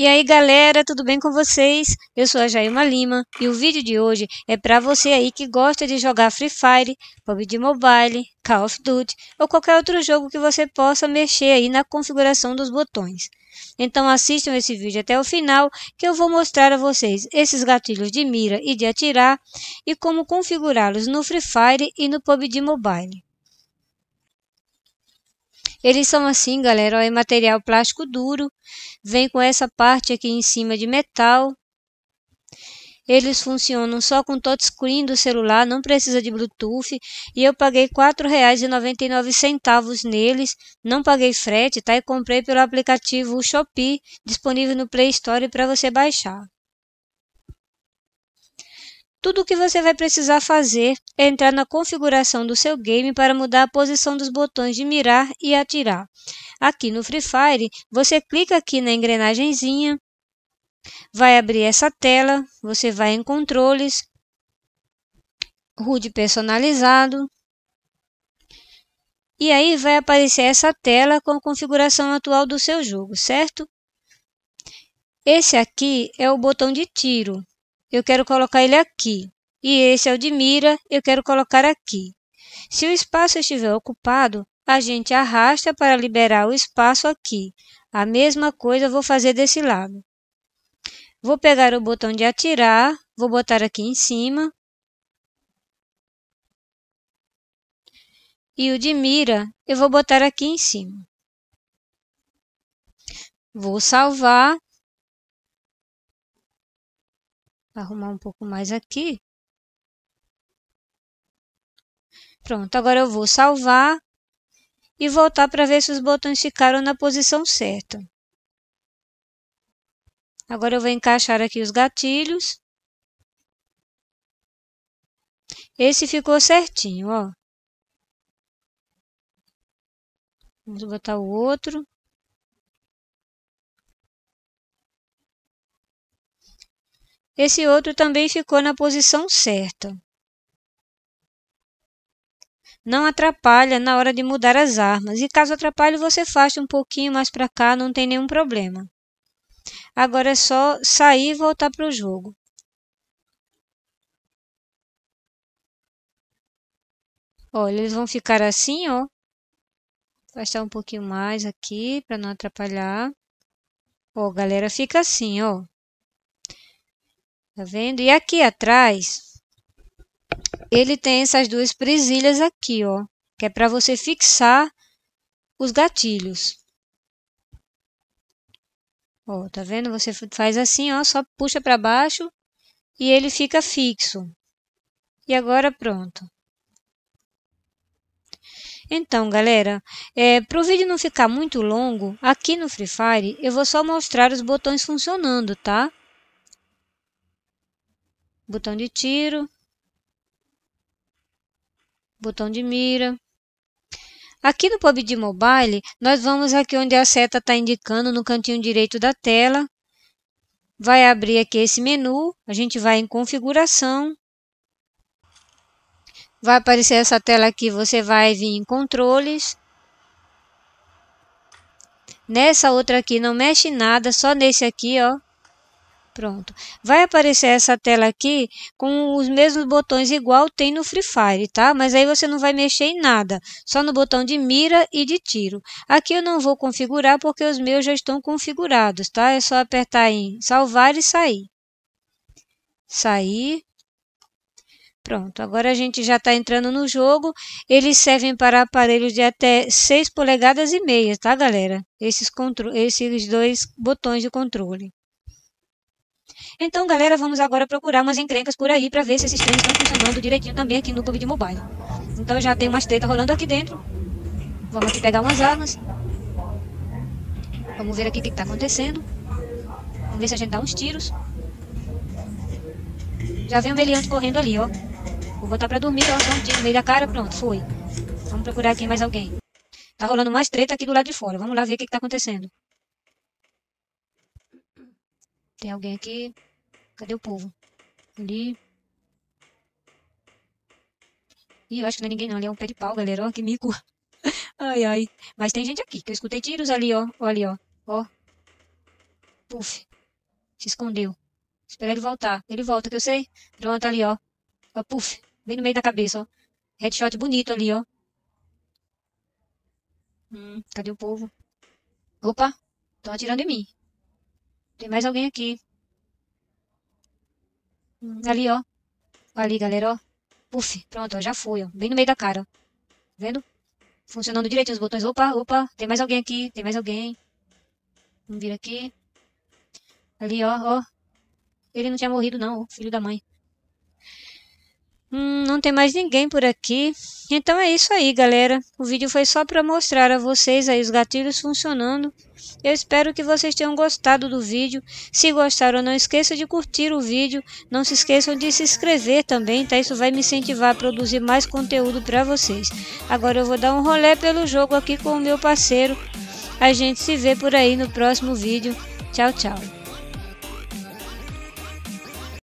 E aí galera, tudo bem com vocês? Eu sou a Jaima Lima e o vídeo de hoje é para você aí que gosta de jogar Free Fire, PUBG Mobile, Call of Duty ou qualquer outro jogo que você possa mexer aí na configuração dos botões. Então assistam esse vídeo até o final que eu vou mostrar a vocês esses gatilhos de mira e de atirar e como configurá-los no Free Fire e no PUBG Mobile. Eles são assim, galera, ó, é material plástico duro, vem com essa parte aqui em cima de metal. Eles funcionam só com touchscreen do celular, não precisa de Bluetooth. E eu paguei R$ 4,99 neles, não paguei frete, tá? E comprei pelo aplicativo Shopee, disponível no Play Store para você baixar. Tudo o que você vai precisar fazer é entrar na configuração do seu game para mudar a posição dos botões de mirar e atirar. Aqui no Free Fire, você clica aqui na engrenagemzinha, vai abrir essa tela, você vai em controles, HUD personalizado, e aí vai aparecer essa tela com a configuração atual do seu jogo, certo? Esse aqui é o botão de tiro eu quero colocar ele aqui. E esse é o de mira, eu quero colocar aqui. Se o espaço estiver ocupado, a gente arrasta para liberar o espaço aqui. A mesma coisa vou fazer desse lado. Vou pegar o botão de atirar, vou botar aqui em cima. E o de mira, eu vou botar aqui em cima. Vou salvar arrumar um pouco mais aqui. Pronto, agora eu vou salvar e voltar para ver se os botões ficaram na posição certa. Agora eu vou encaixar aqui os gatilhos. Esse ficou certinho, ó. Vamos botar o outro. esse outro também ficou na posição certa. Não atrapalha na hora de mudar as armas, e caso atrapalhe, você faça um pouquinho mais para cá, não tem nenhum problema. Agora é só sair e voltar para o jogo. Olha, eles vão ficar assim, ó. Afastar um pouquinho mais aqui para não atrapalhar. Ó, galera, fica assim, ó. Tá vendo? E aqui atrás, ele tem essas duas presilhas aqui, ó. Que é para você fixar os gatilhos. Ó, tá vendo? Você faz assim, ó, só puxa para baixo e ele fica fixo. E agora pronto. Então, galera, é, para o vídeo não ficar muito longo, aqui no Free Fire eu vou só mostrar os botões funcionando, tá? botão de tiro, botão de mira. Aqui no PUBG Mobile, nós vamos aqui onde a seta está indicando no cantinho direito da tela. Vai abrir aqui esse menu, a gente vai em configuração. Vai aparecer essa tela aqui, você vai vir em controles. Nessa outra aqui não mexe nada, só nesse aqui, ó, Pronto. Vai aparecer essa tela aqui com os mesmos botões igual tem no Free Fire, tá? Mas aí você não vai mexer em nada, só no botão de mira e de tiro. Aqui eu não vou configurar porque os meus já estão configurados, tá? É só apertar em salvar e sair. Sair. Pronto, agora a gente já está entrando no jogo. Eles servem para aparelhos de até 6 polegadas e meia, tá galera? Esses, esses dois botões de controle. Então, galera, vamos agora procurar umas encrencas por aí para ver se esses trens estão funcionando direitinho também aqui no PUBG Mobile. Então, já tem umas tretas rolando aqui dentro. Vamos aqui pegar umas armas. Vamos ver aqui o que está acontecendo. Vamos ver se a gente dá uns tiros. Já vem um meliante correndo ali, ó. Vou botar pra dormir, ó. Só um tiro no meio da cara. Pronto, foi. Vamos procurar aqui mais alguém. Tá rolando mais treta aqui do lado de fora. Vamos lá ver o que, que tá acontecendo. Tem alguém aqui? Cadê o povo? Ali. Ih, eu acho que não é ninguém não. Ali é um pé de pau, galera. Ó, que mico. Ai, ai. Mas tem gente aqui, que eu escutei tiros ali, ó. Ó ali, ó. Ó. Puf. Se escondeu. Espera ele voltar. Ele volta, que eu sei. Pronto, ali, ó. Ó, puf. Bem no meio da cabeça, ó. Headshot bonito ali, ó. Hum, cadê o povo? Opa. Estão atirando em mim. Tem mais alguém aqui. Hum, ali, ó. Ali, galera, ó. Puf, pronto, ó, já fui, ó. Bem no meio da cara, ó. Tá vendo? Funcionando direitinho os botões. Opa, opa, tem mais alguém aqui, tem mais alguém. Vamos vir aqui. Ali, ó, ó. Ele não tinha morrido, não, filho da mãe. Hum, não tem mais ninguém por aqui. Então é isso aí, galera. O vídeo foi só para mostrar a vocês aí os gatilhos funcionando. Eu espero que vocês tenham gostado do vídeo. Se gostaram, não esqueça de curtir o vídeo. Não se esqueçam de se inscrever também, tá? Isso vai me incentivar a produzir mais conteúdo para vocês. Agora eu vou dar um rolê pelo jogo aqui com o meu parceiro. A gente se vê por aí no próximo vídeo. Tchau, tchau.